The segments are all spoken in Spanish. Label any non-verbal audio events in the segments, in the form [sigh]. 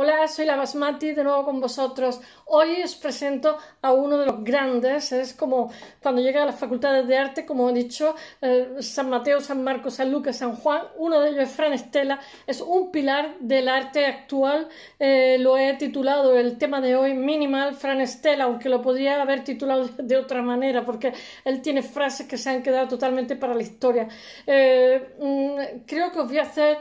Hola, soy la Basmati de nuevo con vosotros. Hoy os presento a uno de los grandes. Es como cuando llega a las facultades de arte, como he dicho, eh, San Mateo, San Marcos, San Lucas, San Juan. Uno de ellos es Fran Estela. Es un pilar del arte actual. Eh, lo he titulado el tema de hoy Minimal Fran Estela, aunque lo podría haber titulado [laughs] de otra manera, porque él tiene frases que se han quedado totalmente para la historia. Eh, mm, creo que os voy a hacer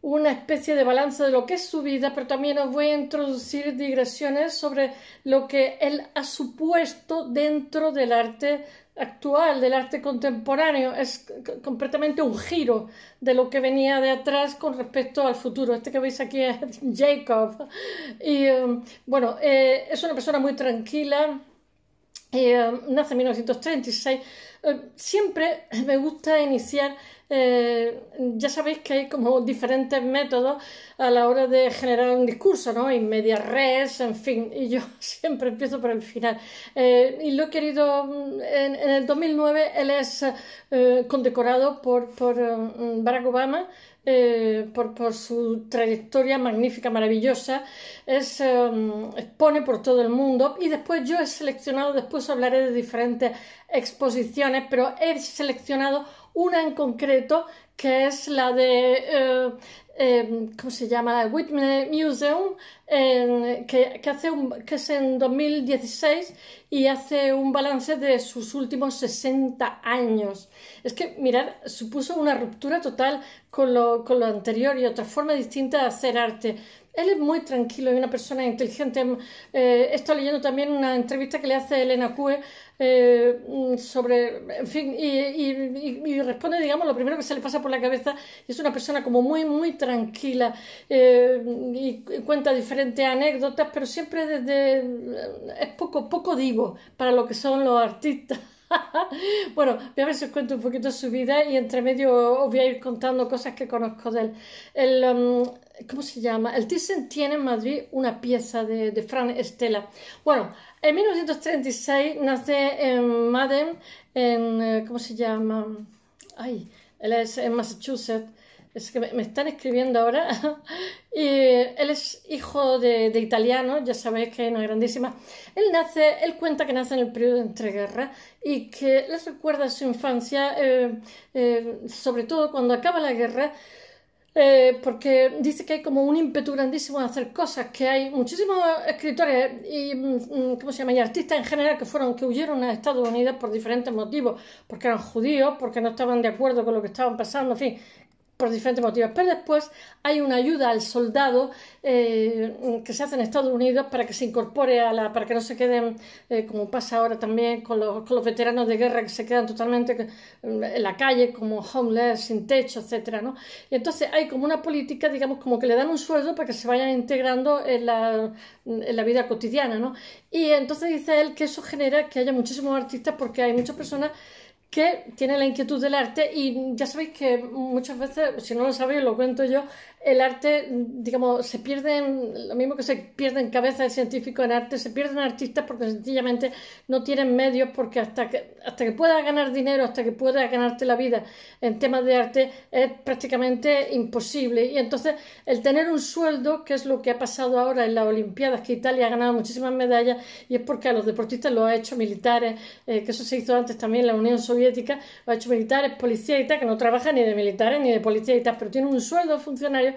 una especie de balance de lo que es su vida, pero también os voy a introducir digresiones sobre lo que él ha supuesto dentro del arte actual, del arte contemporáneo. Es completamente un giro de lo que venía de atrás con respecto al futuro. Este que veis aquí es [laughs] Jacob. Y um, bueno, eh, es una persona muy tranquila. Eh, um, nace en 1936. Eh, siempre me gusta iniciar eh, ya sabéis que hay como diferentes métodos a la hora de generar un discurso, ¿no? Y media res, en fin, y yo [laughs] siempre empiezo por el final. Eh, y lo he querido, mm, en, el 2009 él es eh, condecorado por, mm, Barack Obama. Por, su trayectoria magnífica, maravillosa, es, expone por todo el mundo y después yo he seleccionado, después hablaré de diferentes exposiciones, pero he seleccionado una en concreto que es la de, eh, eh, ¿cómo se llama? Whitney Museum, que, que, es en 2016 y hace un balance de sus últimos 60 años. Es que, mirar, supuso una ruptura total con lo, anterior y otra forma distinta de hacer arte. Él es muy tranquilo y una persona inteligente. Eh, he estado leyendo también una entrevista que le hace Elena Cue eh, sobre, en fin, y, responde, digamos, lo primero que se le pasa por la cabeza, es una persona como muy, muy tranquila eh, y, cuenta diferentes anécdotas, pero siempre desde, eh, es poco, poco digo para lo que son los artistas. [laughs] bueno, voy a ver si os cuento un poquito su vida y entre medio os voy a ir contando cosas que conozco de él. El, um, ¿cómo se llama? El Thyssen tiene en Madrid una pieza de, de Fran Estela. Bueno, en 1936 nace en eh, Madden, en, eh, ¿cómo se llama? Ay, él es en Massachusetts. Es que me, están escribiendo ahora. [laughs] y él es hijo de, de, italiano, ya sabéis que es grandísima. Él nace, él cuenta que nace en el periodo de entreguerra y que les recuerda su infancia, eh, sobre todo cuando acaba la guerra, eh, porque dice que hay como un ímpetu grandísimo de hacer cosas, que hay muchísimos escritores y, mm, mm, se llama? y artistas en general que fueron, que huyeron a Estados Unidos por diferentes motivos, porque eran judíos, porque no estaban de acuerdo con lo que estaban pasando, en fin, por diferentes motivos. Pero después hay una ayuda al soldado eh, que se hace en Estados Unidos para que se incorpore a la, para que no se queden, eh, como pasa ahora también con los, veteranos de guerra que se quedan totalmente eh, en la calle, como homeless, sin techo, etcétera, ¿no? Y entonces hay como una política, digamos, como que le dan un sueldo para que se vayan integrando en la, en la vida cotidiana, ¿no? Y entonces dice él que eso genera que haya muchísimos artistas porque hay muchas personas que tiene la inquietud del arte y ya sabéis que muchas veces, si no lo sabéis, lo cuento yo, el arte, digamos, se pierden, lo mismo que se pierden cabezas de científicos en arte, se pierden artistas porque sencillamente no tienen medios, porque hasta que, hasta que puedas ganar dinero, hasta que puedas ganarte la vida en temas de arte, es prácticamente imposible. Y entonces el tener un sueldo, que es lo que ha pasado ahora en las Olimpiadas, que Italia ha ganado muchísimas medallas, y es porque a los deportistas lo ha hecho militares, eh, que eso se hizo antes también en la Unión Soviética, lo ha hecho militares, policías y tal, que no trabajan ni de militares ni de policías y tal, pero tienen un sueldo funcionario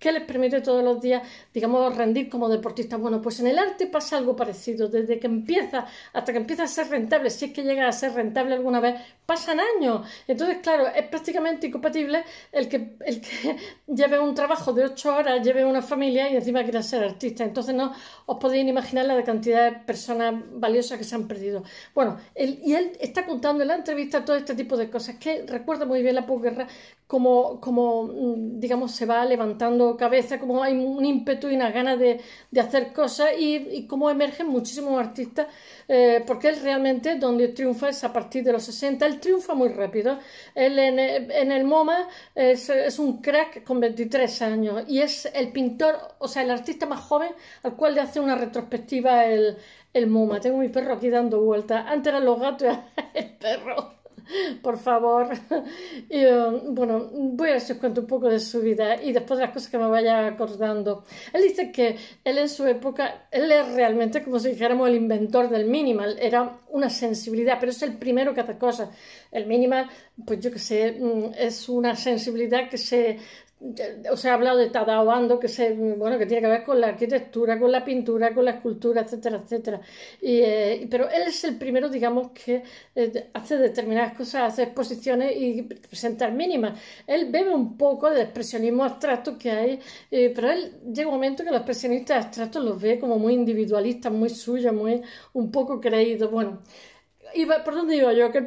que les permite todos los días, digamos, rendir como deportistas. Bueno, pues en el arte pasa algo parecido. Desde que empieza hasta que empieza a ser rentable, si es que llega a ser rentable alguna vez, pasan años. Entonces, claro, es prácticamente incompatible el que, el [laughs] lleve un trabajo de ocho horas, lleve una familia y encima quiera ser artista. Entonces, no os podéis imaginar la cantidad de personas valiosas que se han perdido. Bueno, y él está contando en la entrevista todo este tipo de cosas que recuerda muy bien la posguerra, como, como mm, digamos, se va levantando cabeza, como hay un ímpetu y una ganas de, hacer cosas y, como cómo emergen muchísimos artistas, eh, porque él realmente donde triunfa es a partir de los 60, él triunfa muy rápido. Él en, el MoMA es, un crack con 23 años y es el pintor, o sea, el artista más joven al cual le hace una retrospectiva el, el MoMA. Tengo mi perro aquí dando vueltas. Antes eran los gatos, [laughs] el perro. [laughs] por favor. [laughs] Y, um, bueno, voy a ver si cuento un poco de su vida y después de las cosas que me vaya acordando. Él dice que él en su época, él es realmente como si dijéramos el inventor del minimal, era una sensibilidad, pero es el primero que hace cosas. El minimal, pues yo que sé, mm, es una sensibilidad que se, o sea, ha hablado de Tadao que, se, bueno, que tiene que ver con la arquitectura, con la pintura, con la escultura, etcétera, etcétera. Y, eh, pero él es el primero, digamos, que eh, hace determinadas cosas, hace exposiciones y presentar mínimas. Él bebe un poco del expresionismo abstracto que hay, eh, pero él llega un momento que los expresionistas abstractos los ve como muy individualistas, muy suyos, muy un poco creídos. Bueno, por dónde digo yo, [laughs] que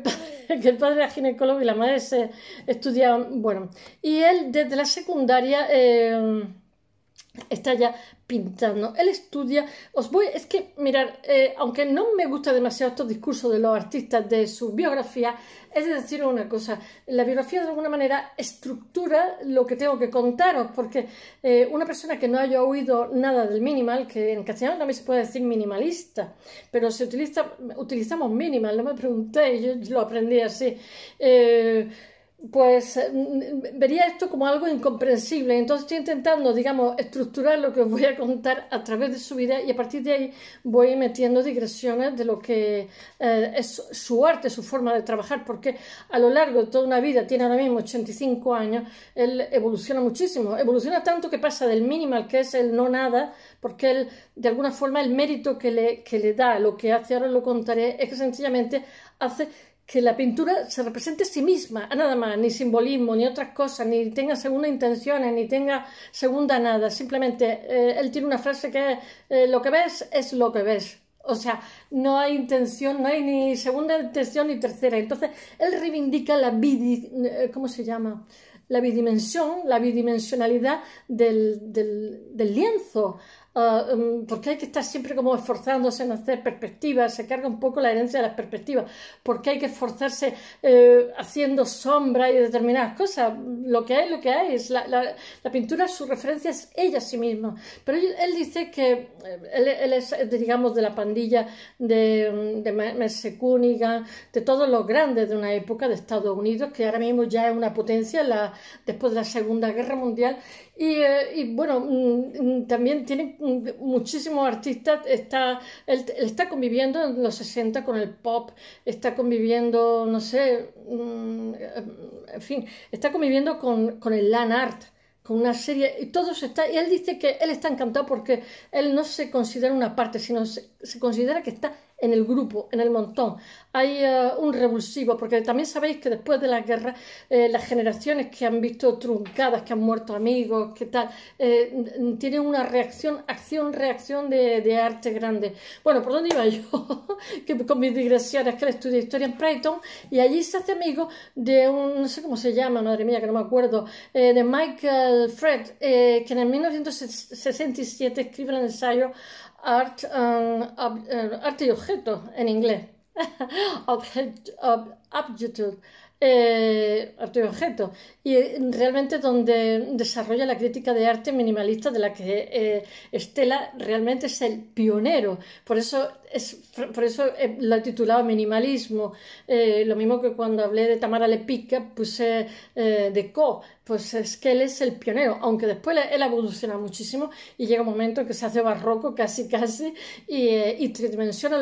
el, padre, era ginecólogo y la madre se estudiaba, bueno, y él desde la secundaria... Eh, está ya pintando, él estudia, os voy, es que mirar, eh, aunque no me gusta demasiado estos discursos de los artistas de su biografía, es decir una cosa, la biografía de alguna manera estructura lo que tengo que contaros, porque eh, una persona que no haya oído nada del minimal, que en castellano no se puede decir minimalista, pero se utiliza, utilizamos minimal, no me preguntéis, yo, lo aprendí así. Eh, pues eh, mm, vería esto como algo incomprensible. Entonces estoy intentando, digamos, estructurar lo que os voy a contar a través de su vida y a partir de ahí voy metiendo digresiones de lo que eh, es su arte, su forma de trabajar, porque a lo largo de toda una vida, tiene ahora mismo 85 años, él evoluciona muchísimo. Evoluciona tanto que pasa del minimal, que es el no nada, porque él, de alguna forma, el mérito que le, que le da, lo que hace, ahora lo contaré, es que sencillamente hace que la pintura se represente a sí misma, nada más, ni simbolismo, ni otras cosas, ni tenga segunda intención, ni tenga segunda nada. Simplemente eh, él tiene una frase que es eh, lo que ves es lo que ves. O sea, no hay intención, no hay ni segunda intención ni tercera. Entonces, él reivindica la eh, ¿cómo se llama? La bidimensión, la bidimensionalidad del, del, del lienzo. Ah, um, porque hay que estar siempre como esforzándose en hacer perspectivas, se carga un poco la herencia de las perspectivas, porque hay que esforzarse eh, haciendo sombra y determinadas cosas, lo que hay, lo que hay, es la, la, pintura, su referencia es ella a sí misma, pero él, dice que eh, él, es, eh, digamos, de la pandilla de, de Merce de todos los grandes de una época de Estados Unidos, que ahora mismo ya es una potencia la, después de la Segunda Guerra Mundial, y, eh, y bueno, mm, mm, también tiene mm, muchísimos artistas, está, él, está conviviendo en los 60 con el pop, está conviviendo, no sé, en fin, está conviviendo con, el LAN art con una serie y todos está y él dice que él está encantado porque él no se considera una parte sino se considera que está en el grupo, en el montón. Hay eh, un revulsivo, porque también sabéis que después de la guerra, eh, las generaciones que han visto truncadas, que han muerto amigos, que tal, eh, tienen una reacción, acción-reacción de, arte grande. Bueno, ¿por dónde iba [laughs] yo? que con mis digresiones, que estudié historia en Brighton, y allí se hace amigo de un, no sé cómo se llama, madre mía, que no me acuerdo, de Michael Fred, que en el 1967 escribe el ensayo Um, uh, arte y objeto en inglés. [laughs] Object, eh, y objeto. Y eh, realmente donde desarrolla la crítica de arte minimalista de la que eh, Estela realmente es el pionero. Por eso por eso eh, lo he titulado minimalismo. Eh, lo mismo que cuando hablé de Tamara Lepica puse eh, de Co. Pues es que él es el pionero, aunque después él evoluciona muchísimo y llega un momento que se hace barroco casi casi y, y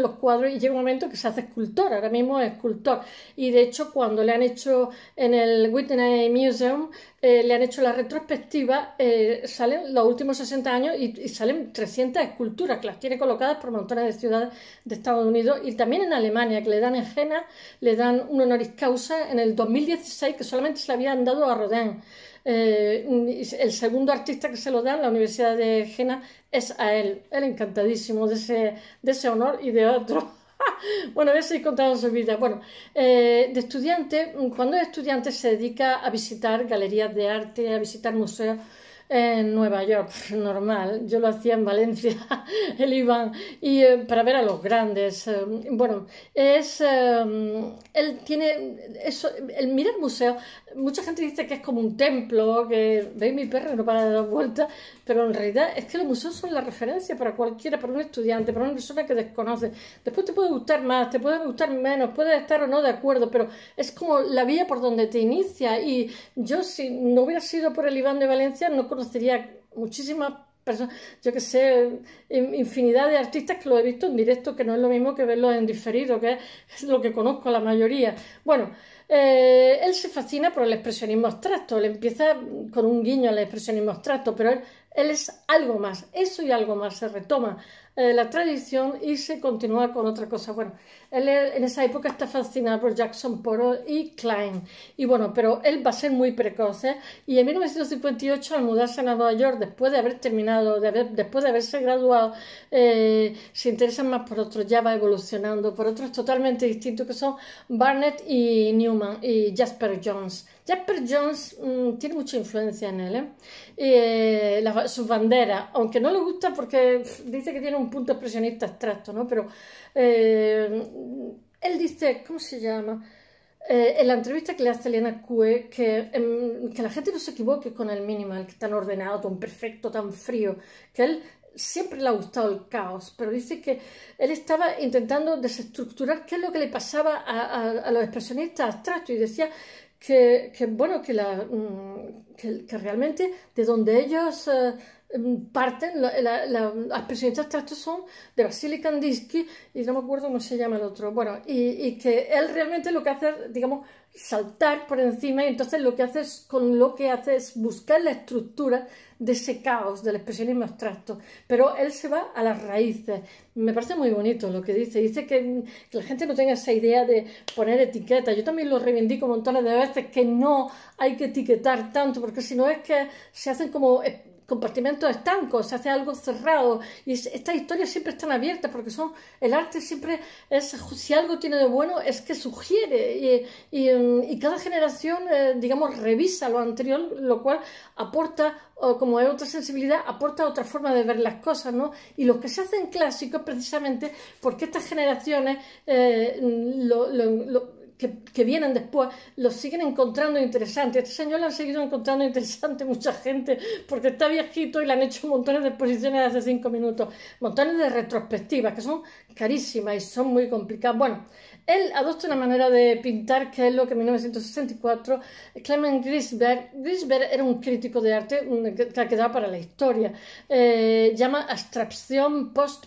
los cuadros y llega un momento que se hace escultor, ahora mismo es escultor. Y de hecho cuando le han hecho en el Whitney Museum eh, le han hecho la retrospectiva, eh, salen los últimos 60 años y, salen 300 esculturas que las tiene colocadas por montones de ciudades de Estados Unidos y también en Alemania, que le dan en Jena, le dan un honoris causa en el 2016 que solamente se le habían dado a Rodin. Eh, el segundo artista que se lo en la Universidad de Jena, es a él. Él encantadísimo de ese, de ese honor y de otro [laughs] bueno, a ver si su vida. Bueno, eh, de estudiante, mm, cuando es estudiante se dedica a visitar galerías de arte, a visitar museos en Nueva York, [laughs] normal. Yo lo hacía en Valencia, [laughs] el Iván, y eh, para ver a los grandes. Eh, bueno, es. Eh, él tiene. Eso, el mirar museo, mucha gente dice que es como un templo, que veis mi perro no para de dar vueltas, pero en realidad es que los museos son la referencia para cualquiera, para un estudiante, para una persona que desconoce. Después te puede gustar más, te puede gustar menos, puedes estar o no de acuerdo, pero es como la vía por donde te inicia. Y yo, si no hubiera sido por el Iván de Valencia, no creo conocería muchísimas personas, yo que sé, infinidad de artistas que lo he visto en directo, que no es lo mismo que verlo en diferido, que es lo que conozco la mayoría. Bueno, eh, él se fascina por el expresionismo abstracto, él empieza con un guiño al expresionismo abstracto, pero él él es algo más, eso y algo más. Se retoma eh, la tradición y se continúa con otra cosa. Bueno, él en esa época está fascinado por Jackson Poro y Klein. Y bueno, pero él va a ser muy precoz. ¿eh? Y en 1958, al mudarse a Nueva York, después de haber terminado, después de haberse graduado, eh, se interesa más por otros, ya va evolucionando por otros totalmente distintos que son Barnett y Newman y Jasper Jones. Jasper Jones mm, tiene mucha influencia en él, ¿eh? banderas, eh, la, su aunque no le gusta porque dice que tiene un punto expresionista abstracto, ¿no? Pero eh, él dice, ¿cómo se llama? Eh, en la entrevista que le hace Elena Cue, em, que, la gente no se equivoque con el minimal, que tan ordenado, tan perfecto, tan frío, que él siempre le ha gustado el caos, pero dice que él estaba intentando desestructurar qué es lo que le pasaba a, a los expresionistas abstractos y decía que, que bueno, que, la, mm, que, realmente de donde ellos eh, mm, parten, la, las presidentas son de Vasily Kandinsky y no me acuerdo cómo se llama el otro, bueno, y, y que él realmente lo que hace, digamos, saltar por encima y entonces lo que haces con lo que hace es buscar la estructura de ese caos del expresionismo abstracto pero él se va a las raíces me parece muy bonito lo que dice dice que, la gente no tenga esa idea de poner etiquetas yo también lo reivindico montones de veces que no hay que etiquetar tanto porque si no es que se hacen como compartimentos estancos, se hace algo cerrado. Y estas historias siempre están abiertas porque son, el arte siempre es, si algo tiene de bueno, es que sugiere. Y, cada generación, eh, digamos, revisa lo anterior, lo cual aporta, como es otra sensibilidad, aporta otra forma de ver las cosas, ¿no? Y los que se hacen clásicos precisamente porque estas generaciones eh, lo que, vienen después, los siguen encontrando interesante. Este señor lo han seguido encontrando interesante mucha gente porque está viejito y le han hecho montones de exposiciones hace cinco minutos, montones de retrospectivas que son carísimas y son muy complicadas. Bueno, él adopta una manera de pintar que es lo que en 1964 Clement Grisberg, Grisberg era un crítico de arte que ha quedado para la historia, eh, llama abstracción post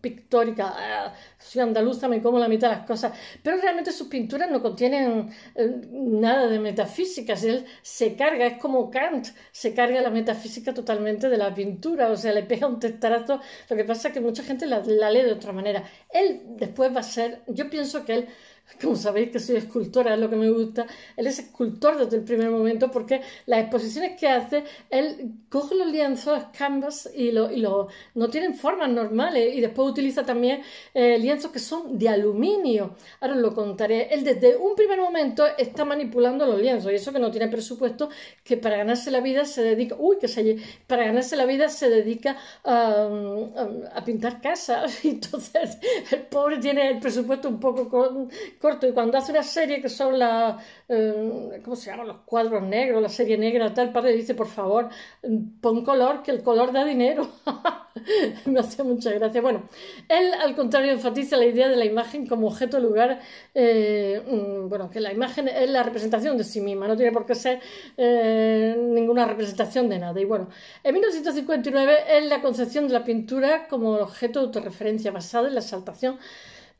pictórica, ah, soy andaluza, me como la mitad de las cosas, pero realmente sus pinturas no contienen eh, nada de metafísica, él se carga, es como Kant, se carga la metafísica totalmente de la pintura, o sea, le pega un testarazo, lo que pasa es que mucha gente la lee de otra manera. Él después va a ser, yo pienso que él como sabéis que soy escultora, es lo que me gusta, él es escultor desde el primer momento porque las exposiciones que hace, él coge los lienzos canvas y, lo, y no tienen formas normales y después utiliza también eh, lienzos que son de aluminio. Ahora os lo contaré. Él desde un primer momento está manipulando los lienzos y eso que no tiene presupuesto, que para ganarse la vida se dedica, uy, que se, para ganarse la vida se dedica a, um, um, a pintar casas [laughs] entonces el pobre tiene el presupuesto un poco con, corto. Y cuando hace una serie que son la eh, ¿cómo se llaman? Los cuadros negros, la serie negra, tal, padre dice, por favor, pon color, que el color da dinero. [laughs] Me hace mucha gracia. Bueno, él al contrario enfatiza la idea de la imagen como objeto lugar, eh, mm, bueno, que la imagen es la representación de sí misma, no tiene por qué ser eh, ninguna representación de nada. Y bueno, en 1959 es la concepción de la pintura como objeto de autorreferencia basada en la exaltación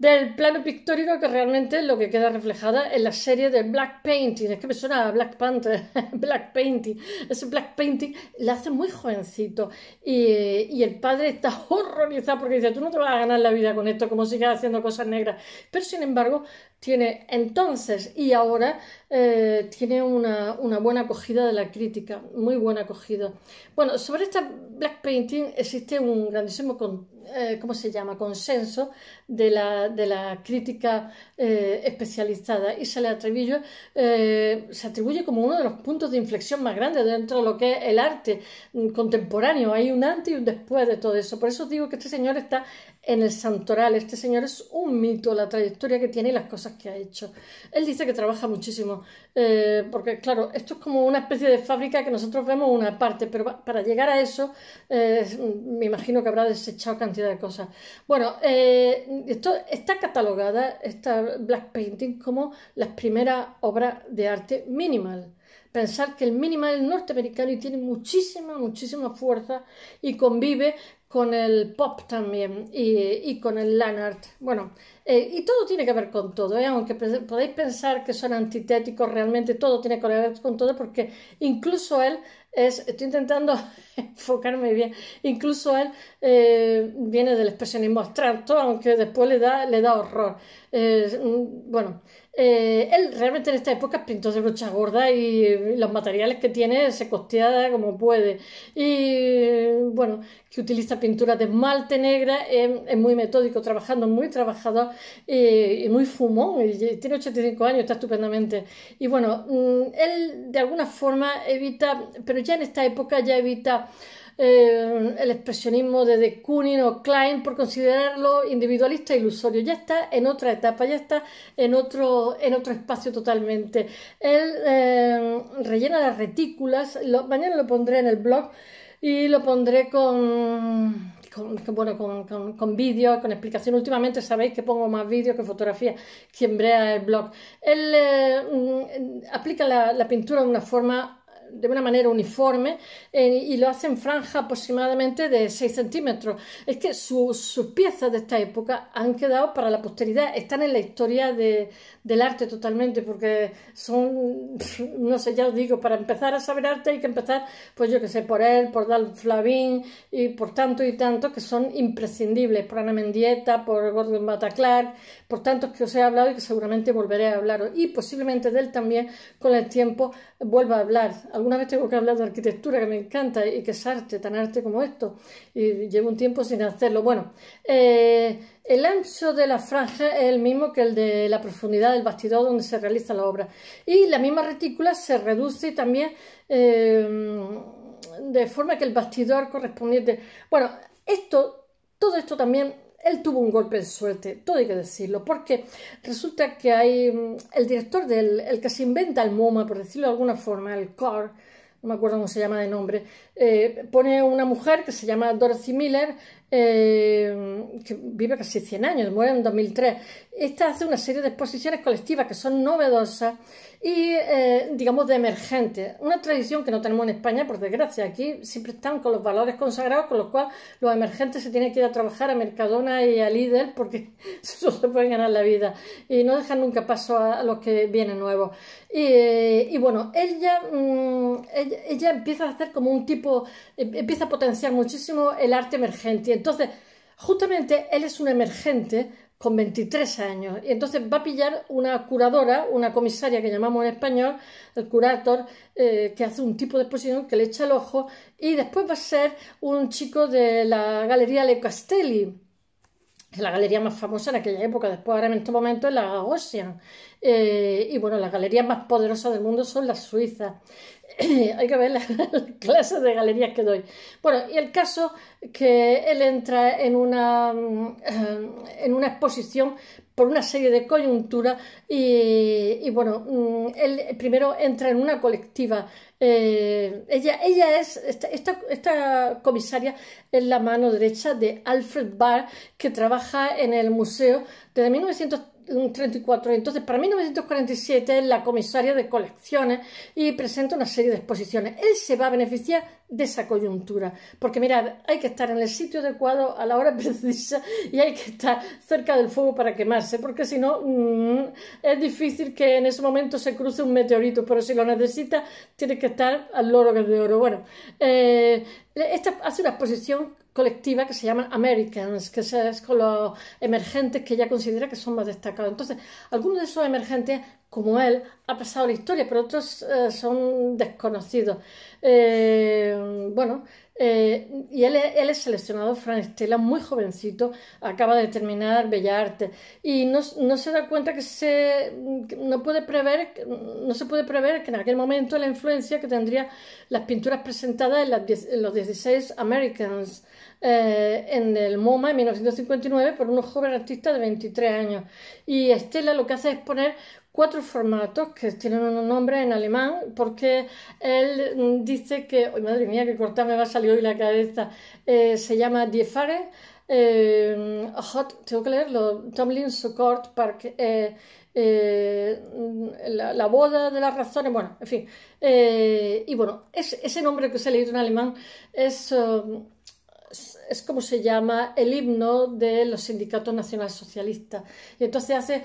del plano pictórico que realmente lo que queda reflejada en la serie de Black Painting. Es que me suena a Black Panther, [laughs] Black Painting. Ese Black Painting la hace muy jovencito y, el padre está [laughs] horrorizado porque dice, tú no te vas a ganar la vida con esto, como sigas haciendo cosas negras. Pero sin embargo, tiene entonces y ahora eh, tiene una, una buena acogida de la crítica, muy buena acogida. Bueno, sobre esta Black Painting existe un grandísimo... Eh, ¿cómo se llama?, consenso de la, de la crítica eh, especializada y se le atribuye, eh, se atribuye como uno de los puntos de inflexión más grandes dentro de lo que es el arte mm, contemporáneo. Hay un antes y un después de todo eso. Por eso digo que este señor está en el santoral. Este señor es un mito, la trayectoria que tiene y las cosas que ha hecho. Él dice que trabaja muchísimo, eh, porque claro, esto es como una especie de fábrica que nosotros vemos una parte, pero para llegar a eso eh, me imagino que habrá desechado cantidad de cosas. Bueno, eh, esto está catalogada, esta black painting, como las primeras obras de arte minimal pensar que el minimal norteamericano y tiene muchísima, muchísima fuerza y convive con el pop también y, con el Lanart. Bueno, eh, y todo tiene que ver con todo, ¿eh? aunque podéis pensar que son antitéticos, realmente todo tiene que ver con todo, porque incluso él es, estoy intentando [laughs] enfocarme bien, incluso él eh, viene del expresionismo abstracto, aunque después le da, le da horror. Mm, bueno, eh, él realmente en esta época pintó de brochas gorda y eh, los materiales que tiene se costeada como puede. Y bueno, que utiliza pinturas de esmalte negra, em, es, muy metódico, trabajando, muy trabajado eh, y, muy fumón. Y tiene 85 años, está estupendamente. Y bueno, mm, él de alguna forma evita, pero ya en esta época ya evita eh, el expresionismo de Kunin o Klein por considerarlo individualista e ilusorio. Ya está en otra etapa, ya está en otro, en otro espacio totalmente. Él eh, rellena las retículas, mañana lo pondré en el blog y lo pondré con, bueno, con, vídeos, con explicación. Últimamente sabéis que pongo más vídeos que fotografías, quien el blog. Él eh, mm, aplica la, la pintura de una forma de una manera uniforme eh, y lo hace en franja aproximadamente de 6 centímetros. Es que sus piezas de esta época han quedado para la posteridad, están en la historia de, del arte totalmente, porque son, [laughs] no sé, ya os digo, para empezar a saber arte hay que empezar, pues yo que sé, por él, por Dal Flavin y por tanto y tanto que son imprescindibles, por Ana Mendieta, por Gordon Bataclar, por tantos que os he hablado y que seguramente volveré a hablaros y posiblemente de él también con el tiempo vuelva a hablar alguna vez tengo que hablar de arquitectura, que me encanta y que es arte, tan arte como esto, y llevo un tiempo sin hacerlo. Bueno, eh, el ancho de la franja es el mismo que el de la profundidad del bastidor donde se realiza la obra, y la misma retícula se reduce también eh, de forma que el bastidor correspondiente. Bueno, esto, todo esto también él tuvo un golpe de suerte, todo hay que decirlo, porque resulta que hay mm, el director del el que se inventa el MoMA, por decirlo de alguna forma, el COR, no me acuerdo cómo se llama de nombre, eh, pone una mujer que se llama Dorothy Miller, eh, que vive casi 100 años, muere en 2003. Esta hace una serie de exposiciones colectivas que son novedosas y eh, digamos de emergente. Una tradición que no tenemos en España, por desgracia, aquí siempre están con los valores consagrados, con los cuales los emergentes se tienen que ir a trabajar a Mercadona y a líder porque [laughs] eso se pueden ganar la vida y no dejan nunca paso a, los que vienen nuevos. Y, bueno, ella, mm, ella, ella, empieza a hacer como un tipo, em, empieza a potenciar muchísimo el arte emergente. Entonces, justamente él es un emergente con 23 años. Y entonces va a pillar una curadora, una comisaria que llamamos en español, el curator, eh, que hace un tipo de exposición que le echa el ojo, y después va a ser un chico de la Galería Le Castelli, es la galería más famosa en aquella época, después ahora en estos momentos es la Gagosian eh, y bueno, las galerías más poderosas del mundo son las suizas. [clears throat] hay que ver [laughs] las clases de galerías que doy. Bueno, y el caso que él entra en una, mm, [clears throat] en una exposición por una serie de coyunturas y, bueno, mm, él primero entra en una colectiva. Eh, ella, ella es, esta, esta, comisaria es la mano derecha de Alfred Barr, que trabaja en el museo desde 1930 34. Entonces, para 1947, es la comisaria de colecciones y presenta una serie de exposiciones. Él se va a beneficiar de esa coyuntura, porque mirad, hay que estar en el sitio adecuado a la hora [laughs] precisa y hay que estar cerca del fuego para quemarse, porque si no, mm, es difícil que en ese momento se cruce un meteorito, pero si lo necesita, tiene que estar al loro que es de oro. Bueno, eh, esta hace una exposición que se llaman Americans, que es con los emergentes que ella considera que son más destacados. Entonces, algunos de esos emergentes, como él, ha pasado la historia, pero otros eh, son desconocidos. Eh, bueno, eh, y él, es seleccionado, Fran Stella, muy jovencito, acaba de terminar Bellarte y no, se da cuenta que se no puede prever, no se puede prever que en aquel momento la influencia que tendría las pinturas presentadas en, en los 16 Americans. Eh, en el MoMA en 1959 por un joven artista de 23 años. Y Estela lo que hace es poner cuatro formatos que tienen un nombre en alemán porque él dice que, hoy madre mía, que corta me va a salir hoy la cabeza, eh, se llama Die Fare, eh, Hot, tengo que leerlo, Tomlin Sokort, Park, la, boda de las razones, bueno, en fin. y bueno, ese nombre que se ha leído en alemán es... Um, es como se llama el himno de los sindicatos socialistas Y entonces hace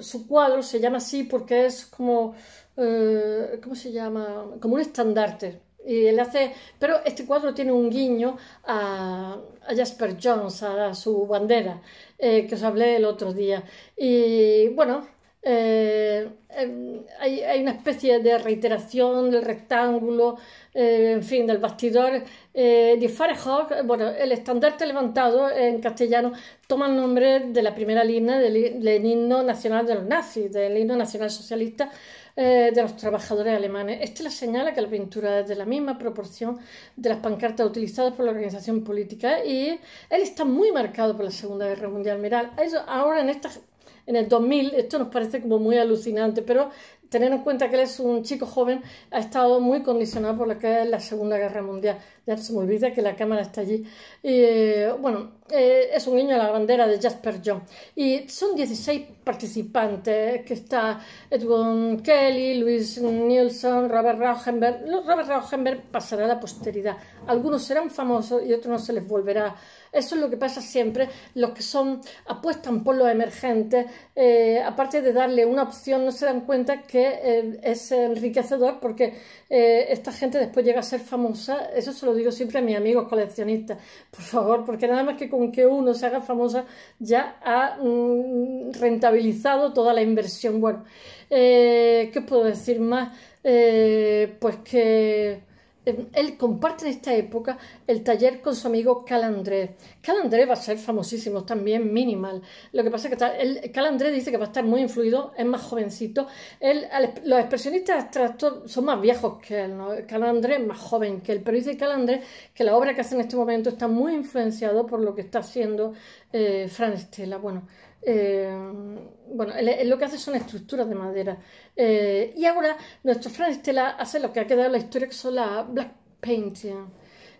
su cuadro se llama así porque es como, eh, se llama? Como un estandarte. Y él hace, pero este cuadro tiene un guiño a, Jasper Jones, a, su bandera, eh, que os hablé el otro día. Y bueno, eh, em, hay, una especie de reiteración del rectángulo, eh, en fin, del bastidor. Eh, de bueno, el estandarte levantado en castellano toma el nombre de la primera línea del, himno nacional de los nazis, del himno nacional socialista de los trabajadores alemanes. Este la señala que la pintura es de la misma proporción de las pancartas utilizadas por la organización política y él está muy marcado por la Segunda Guerra Mundial. Mirad, ahora en estas en el 2000. Esto nos parece como muy alucinante, pero tener en cuenta que él es un chico joven, ha estado muy condicionado por lo que es la Segunda Guerra Mundial. Ya se me olvida que la cámara está allí. Y, eh, bueno, eh, es un niño a la bandera de Jasper John. Y son 16 participantes, que está Edwin Kelly, Luis Nielsen, Robert Rauschenberg. Robert Rauschenberg pasará a la posteridad. Algunos serán famosos y otros no se les volverá. Eso es lo que pasa siempre. Los que son apuestan por los emergentes, eh, aparte de darle una opción, no se dan cuenta que eh, es enriquecedor porque esta gente después llega a ser famosa. Eso se lo digo siempre a mis amigos coleccionistas. Por favor, porque nada más que que uno se haga famosa ya ha mm, rentabilizado toda la inversión. Bueno, eh, ¿qué puedo decir más? Eh, pues que él comparte en esta época el taller con su amigo Calandré, Calandré va a ser famosísimo también, minimal. Lo que pasa es que Calandré dice que va a estar muy influido, es más jovencito. los expresionistas abstractos son más viejos que él, Calandré es más joven que él, pero dice Calandré que la obra que hace en este momento está muy influenciado por lo que está haciendo eh, Fran Estela. Bueno, eh, bueno, él, lo que hace son estructuras de madera. Eh, y ahora nuestro Frank Estela hace lo que ha quedado en la historia, que son las black painting.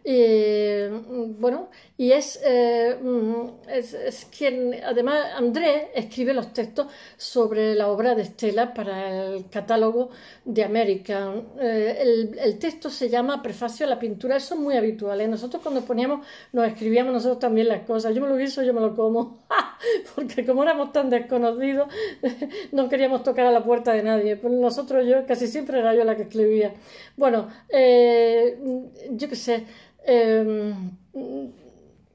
Y mm, bueno, y eh, mm, es, es, quien, además, André escribe los textos sobre la obra de Estela para el catálogo de América. Eh, el, texto se llama Prefacio a la pintura, eso es muy habitual. ¿eh? Nosotros cuando poníamos, nos escribíamos nosotros también las cosas. Yo me lo guiso, yo me lo como, [laughs] porque como éramos tan desconocidos, [laughs] no queríamos tocar a la puerta de nadie. Pues nosotros, yo casi siempre era yo la que escribía. Bueno, yo qué sé. Eh,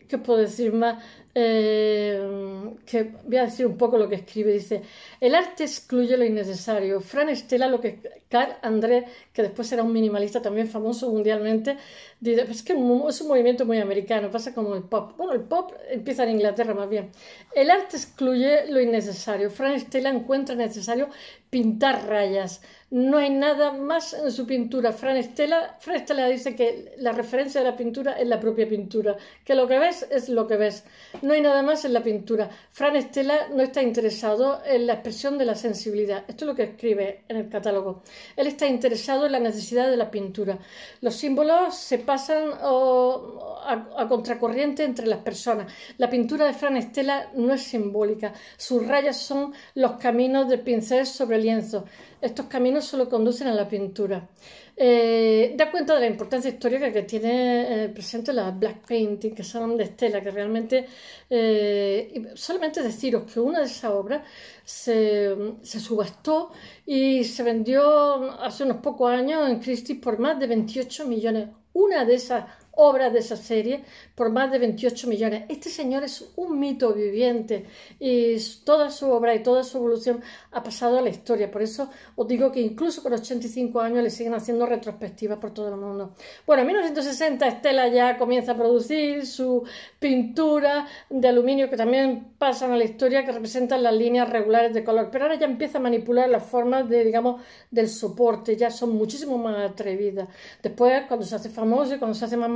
¿Qué puedo decir ma eh, que voy a decir un poco lo que escribe, dice, el arte excluye lo innecesario. Fran Estela, lo que Carl André, que después era un minimalista también famoso mundialmente, dice, pues es que es un movimiento muy americano, pasa como el pop. Bueno, el pop empieza en Inglaterra más bien. El arte excluye lo innecesario. Fran Estela encuentra necesario pintar rayas. No hay nada más en su pintura. Fran Estela, Fran Estela dice que la referencia de la pintura es la propia pintura, que lo que ves es lo que ves. No hay nada más en la pintura. Fran Estela no está interesado en la expresión de la sensibilidad. Esto es lo que escribe en el catálogo. Él está interesado en la necesidad de la pintura. Los símbolos se pasan a, a contracorriente entre las personas. La pintura de Fran Estela no es simbólica. Sus rayas son los caminos del pincel sobre lienzo. Estos caminos solo conducen a la pintura. Eh, da cuenta de la importancia histórica que tiene eh, presente la black painting, que son de estela, que realmente eh, solamente deciros que una de esas obras se, se, subastó y se vendió hace unos pocos años en Christie por más de 28 millones. Una de esas obras de esa serie por más de 28 millones. Este señor es un mito viviente y toda su obra y toda su evolución ha pasado a la historia. Por eso os digo que incluso con 85 años le siguen haciendo retrospectivas por todo el mundo. Bueno, en 1960 Estela ya comienza a producir su pintura de aluminio que también pasan a la historia que representan las líneas regulares de color. Pero ahora ya empieza a manipular las formas de, digamos, del soporte. Ya son muchísimo más atrevidas. Después, cuando se hace famoso y cuando se hace más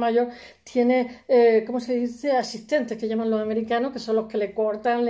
tiene, como eh, ¿cómo se dice?, asistentes que llaman los americanos, que son los que le cortan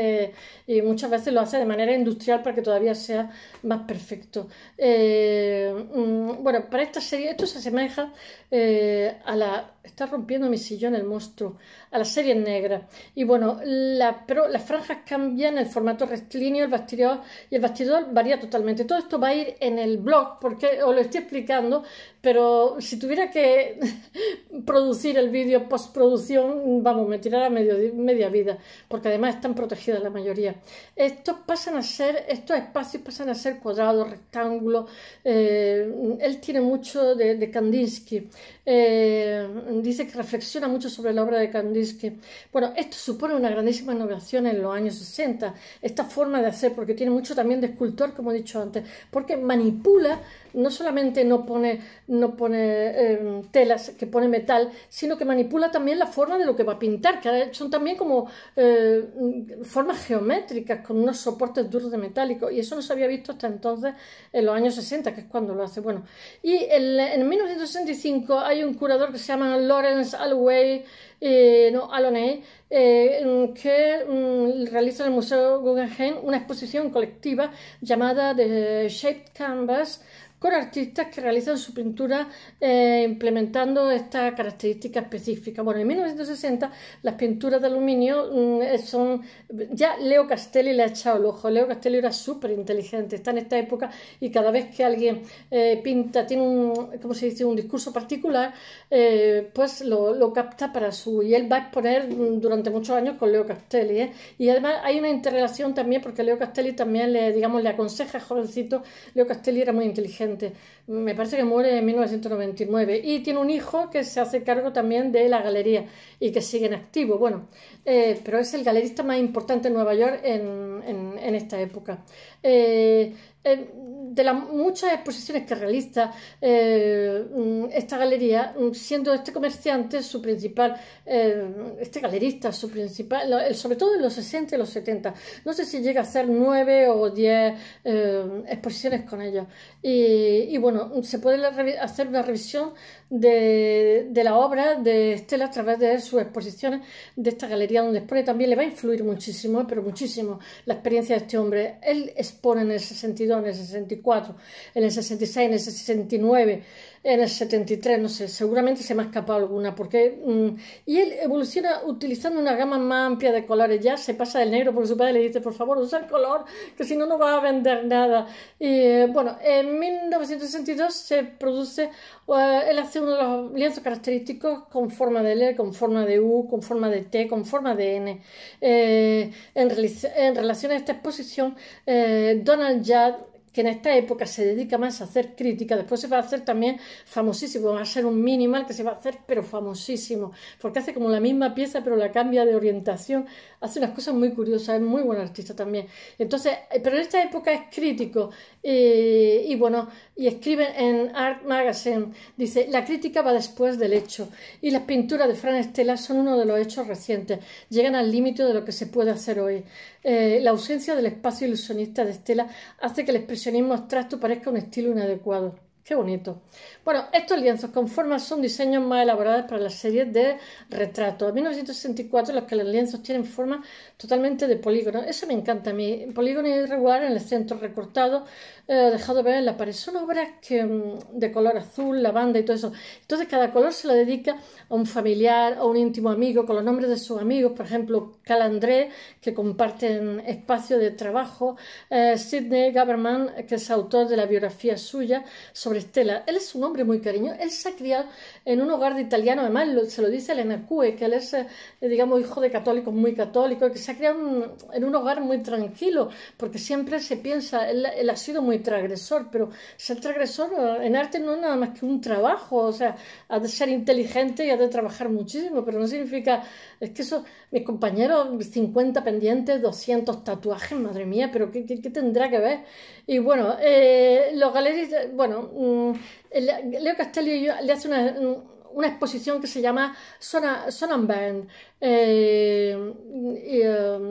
y muchas veces lo hace de manera industrial para que todavía sea más perfecto. Eh, mm, bueno, para esta serie, esto se asemeja eh, a la... Está rompiendo mi sillón el monstruo, a la serie negra. Y bueno, la, pero las franjas cambian, el formato rectilíneo, el bastidor y el bastidor varía totalmente. Todo esto va a ir en el blog, porque os lo estoy explicando pero si tuviera que [laughs] producir el vídeo postproducción, vamos, me tirara media vida, porque además están protegidas la mayoría. Estos pasan a ser, estos espacios pasan a ser cuadrados, rectángulos. Eh, él tiene mucho de Kandinsky. Eh, dice que reflexiona mucho sobre la obra de Kandinsky. Bueno, esto supone una grandísima innovación en los años 60, esta forma de hacer, porque tiene mucho también de escultor, como he dicho antes, porque manipula, no solamente no pone, no pone em, telas, que pone metal, sino que manipula también la forma de lo que va a pintar, que son también como eh, formas geométricas con unos soportes duros de metálico, y eso no se había visto hasta entonces en los años 60, que es cuando lo hace. Bueno, y en 1965 hay hay un curador que se llama Lawrence Alway, eh, no, Aloney, eh, que mm, realiza en el Museo Guggenheim una exposición colectiva llamada The Shaped Canvas, con artistas que realizan su pintura eh, implementando esta característica específica. Bueno, en 1960 las pinturas de aluminio mm, eh, son... Ya Leo Castelli le ha echado el ojo. Leo Castelli era súper inteligente, está en esta época y cada vez que alguien eh, pinta, tiene un, ¿cómo se dice? un discurso particular, pues lo, capta para su... Y él va a exponer mm, durante muchos años con Leo Castelli. Y además hay una interrelación también porque Leo Castelli también le, digamos, le aconseja a jovencito. Leo Castelli era muy inteligente me parece que muere en 1999. Y tiene un hijo que se hace cargo también de la galería y que sigue en activo. Bueno, eh, pero es el galerista más importante en Nueva York en, en, esta época. Eh, eh, de las muchas exposiciones que realiza eh, mm, esta galería, mm, siendo este comerciante su principal, eh, este galerista su principal, sobre todo en los 60 y los 70. No sé si llega a ser nueve o diez exposiciones con ellos. Y, bueno, se puede hacer una revisión de, de la obra de Estela a través de sus exposiciones de esta galería donde expone. También le va a influir muchísimo, pero muchísimo, la experiencia de este hombre. Él expone en ese sentido en el 64, en el 66, en el 69, en el 73, no sé, seguramente se me ha escapado alguna, porque... Mm, y él evoluciona utilizando una gama más amplia de colores, ya se pasa del negro, porque su padre le dice, por favor, usa el color, que si no, no va a vender nada. Y eh, bueno, en 1962 se produce, eh, él hace uno de los lienzos característicos con forma de L, con forma de U, con forma de T, con forma de N. Eh, en, en, relación a esta exposición, Donald Judd que en esta época se dedica más a hacer crítica, después se va a hacer también famosísimo, va a ser un minimal que se va a hacer, pero famosísimo, porque hace como la misma pieza, pero la cambia de orientación, hace unas cosas muy curiosas, es muy buen artista también. Entonces, eh, pero en esta época es crítico eh, y bueno, y escribe en Art Magazine, dice, la crítica va después del hecho y las pinturas de Fran Estela son uno de los hechos recientes, llegan al límite de lo que se puede hacer hoy. Eh, la ausencia del espacio ilusionista de Estela hace que el expresionismo abstracto parezca un estilo inadecuado. Qué bonito. Bueno, estos lienzos con forma son diseños más elaborados para las series de retratos. En 1964 los que los lienzos tienen forma totalmente de polígono. Eso me encanta a mí. Polígono irregular en el centro recortado, eh, dejado ver en la pared. Son obras que, mm, de color azul, lavanda y todo eso. Entonces cada color se lo dedica a un familiar, o un íntimo amigo, con los nombres de sus amigos. Por ejemplo, Calandré, que comparten espacio de trabajo. Eh, Sidney Gaberman, que es autor de la biografía suya sobre Estela. Él es un hombre muy cariño, Él se ha criado en un hogar de italiano. Además, se lo dice Elena Cue, que él es, eh, digamos, hijo de católicos muy católicos, que se ha criado en un hogar muy tranquilo, porque siempre se piensa, él, ha sido muy transgresor, pero ser transgresor eh, en arte no es nada más que un trabajo. O sea, ha de ser inteligente y ha de trabajar muchísimo, pero no significa. Es que eso, mis compañeros, 50 pendientes, 200 tatuajes, madre mía, pero ¿qué, tendrá que ver? Y bueno, eh, los galeristas, bueno, Leo Castelli le hace una, exposición que se llama Son Eh, Band. Eh,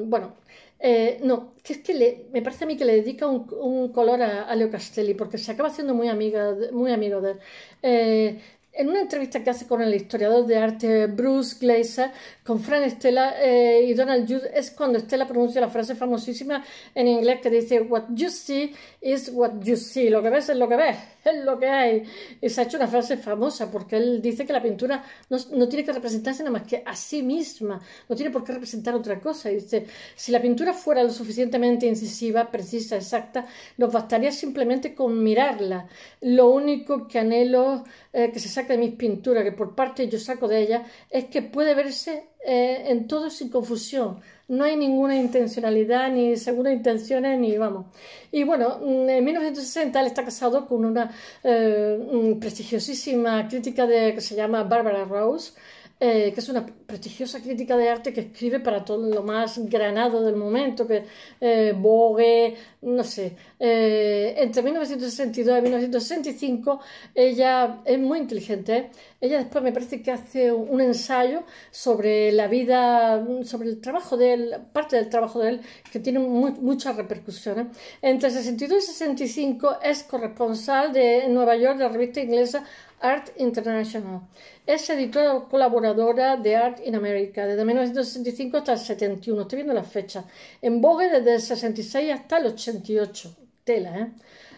bueno, eh, no, que es que me parece a mí que le dedica un, color a, Leo Castelli, porque se acaba siendo muy, amiga, muy amigo de él. Eh, en una entrevista que hace con el historiador de arte Bruce Glazer, con Fran Estela eh, y Donald Judd, es cuando Stella pronuncia la frase famosísima en inglés que dice What you see is what you see. Lo que ves es lo que ves, es lo que hay. Y se ha hecho una frase famosa porque él dice que la pintura no, tiene que representarse nada más que a sí misma, no tiene por qué representar otra cosa. Y dice, si la pintura fuera lo suficientemente incisiva, precisa, exacta, nos bastaría simplemente con mirarla. Lo único que anhelo eh, que se saque de mis pinturas, que por parte yo saco de ellas, es que puede verse eh, en todo sin confusión. No hay ninguna intencionalidad, ni segura intenciones, ni vamos. Y bueno, mm, en 1960 él está casado con una eh, mm, prestigiosísima crítica de, que se llama Barbara Rose eh, que es una prestigiosa crítica de arte que escribe para todo lo más granado del momento, que eh, Vogue, no sé. Eh, entre 1962 y 1965 ella es muy inteligente. Ella después me parece que hace un ensayo sobre la vida, sobre el trabajo de él, parte del trabajo de él, que tiene muchas repercusiones. Entre 62 y 65 es corresponsal de Nueva York de la revista inglesa Art International. Es editora colaboradora de Art in America desde 1965 hasta el 71. Estoy viendo las fechas. En Vogue desde el 66 hasta el 88. Tela,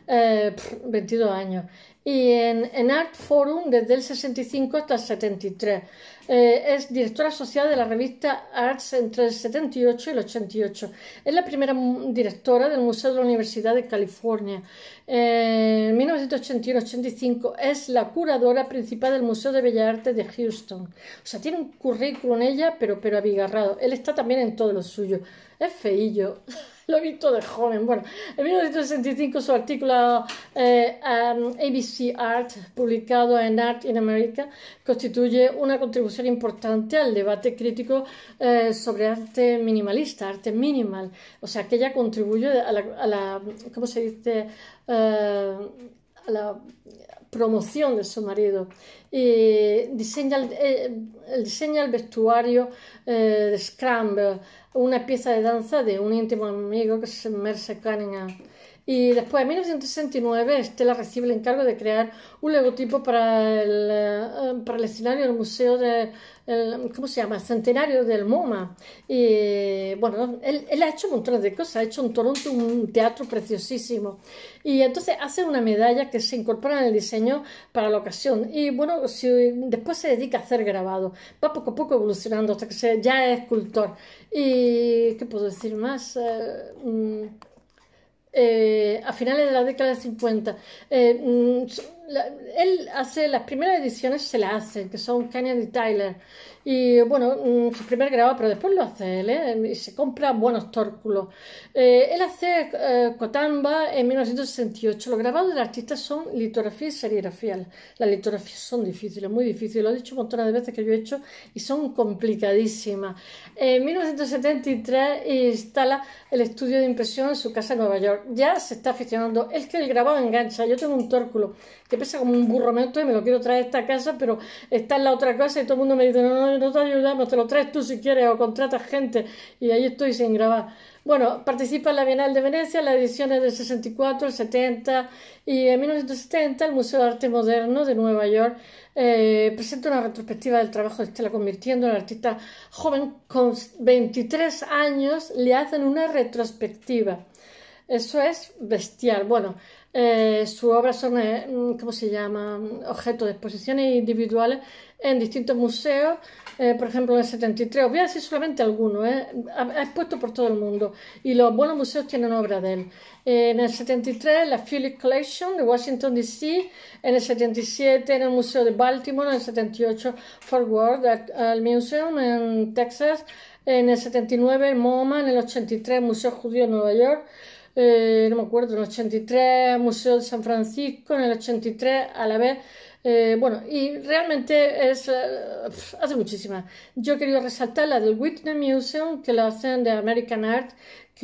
¿eh? 22 eh, años y en, Art Forum desde el 65 hasta el 73. Eh, es directora asociada de la revista Arts entre el 78 y el 88. Es la primera directora del Museo de la Universidad de California. Eh, en 1981-85 es la curadora principal del Museo de Bellas Artes de Houston. O sea, tiene un currículum ella, pero, pero abigarrado. Él está también en todo lo suyo es feillo. [laughs] Lo he visto de joven. Bueno, en 1965 su artículo eh, um, ABC Art, publicado en Art in America, constituye una contribución importante al debate crítico eh, sobre arte minimalista, arte minimal. O sea, que ella contribuye a la, a ¿cómo se dice? Eh, a la promoción de su marido y diseña, el, eh, vestuario eh, de Scrum, una pieza de danza de un íntimo amigo que es Merce Cunningham. Y después, en 1969, Estela recibe el encargo de crear un logotipo para el, eh, para el escenario del Museo de, ¿cómo se llama? Centenario del MoMA. Y bueno, él, ha hecho montones de cosas, ha hecho en Toronto un teatro preciosísimo. Y entonces hace una medalla que se incorpora en el diseño para la ocasión. Y bueno, si, después se dedica a hacer grabado. Va poco a poco evolucionando hasta que se, ya es escultor. ¿Y qué puedo decir más? Eh, mm, eh, a finales de la década de 50. Eh, mm, él hace las primeras ediciones, se las hace, que son Canyon y Tyler. Y bueno, mm, su primer grabado, pero después lo hace él, ¿eh? y se compra buenos tórculos. Eh, él hace eh, Cotamba en 1968. Los grabados del artista son litografía y serigrafía. Las litografías son difíciles, muy difíciles. Lo he dicho montón de veces que yo he hecho y son complicadísimas. En 1973 instala el estudio de impresión en su casa en Nueva York. Ya se está aficionando. Es que el grabado engancha. Yo tengo un tórculo que empieza como un burro y me lo quiero traer a esta casa, pero está en la otra casa y todo el mundo me dice, no, no, no te ayudamos, te lo traes tú si quieres o contratas gente y ahí estoy sin grabar. Bueno, participa en la Bienal de Venecia, edición es del 64, el 70 y en 1970 el Museo de Arte Moderno de Nueva York eh, presenta una retrospectiva del trabajo de Estela, convirtiendo en artista joven con 23 años, le hacen una retrospectiva. Eso es bestial. Bueno, eh, sus obras son, eh, mm, ¿cómo se llama?, Objetos de exposiciones individuales en distintos museos, eh, por ejemplo en el 73. Os voy a decir solamente algunos, eh. ha, expuesto por todo el mundo y los buenos museos tienen obra de él. Eh, en el 73, la Phillips Collection de Washington DC, en el 77, en el Museo de Baltimore, en el 78, Fort Worth el Museum en Texas, en el 79, el MoMA, en el 83, Museo Judío de Nueva York. Eh, no me acuerdo, en el 83 Museo de San Francisco, en el 83 a la vez. Eh, bueno, y realmente es, eh, hace muchísima Yo quería resaltar la del Whitney Museum, que la hacen de American Art,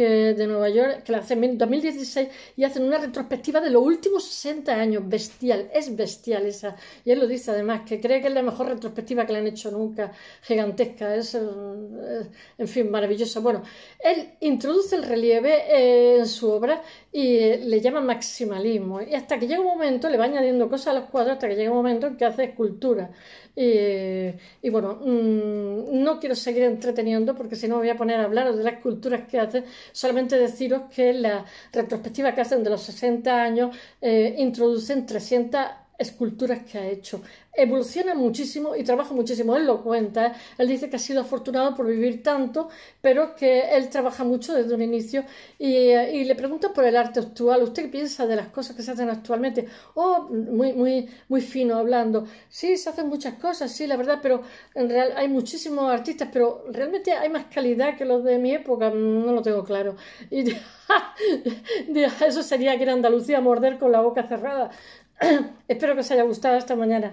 de Nueva York, que la hace en 2016 y hacen una retrospectiva de los últimos 60 años, bestial, es bestial esa. Y él lo dice además, que cree que es la mejor retrospectiva que le han hecho nunca, gigantesca, es, eh, eh, en fin, maravillosa. Bueno, él introduce el relieve eh, en su obra y le llama maximalismo. Y hasta que llega un momento, le va añadiendo cosas a los cuadros, hasta que llega un momento en que hace escultura. Y, bueno, mm, no quiero seguir entreteniendo porque si no voy a poner a hablar de las culturas que hace solamente deciros que la retrospectiva que hacen de los 60 años eh, introducen 300 esculturas que ha hecho. Evoluciona muchísimo y trabaja muchísimo, él lo cuenta, ¿eh? él dice que ha sido afortunado por vivir tanto, pero que él trabaja mucho desde un inicio y, eh, y le pregunto por el arte actual, ¿usted qué piensa de las cosas que se hacen actualmente? Oh, muy, muy, muy fino hablando, sí, se hacen muchas cosas, sí, la verdad, pero en real hay muchísimos artistas, pero realmente hay más calidad que los de mi época, no lo tengo claro. Y [laughs] eso sería que en Andalucía morder con la boca cerrada. [clears throat] Espero que os haya gustado esta mañana.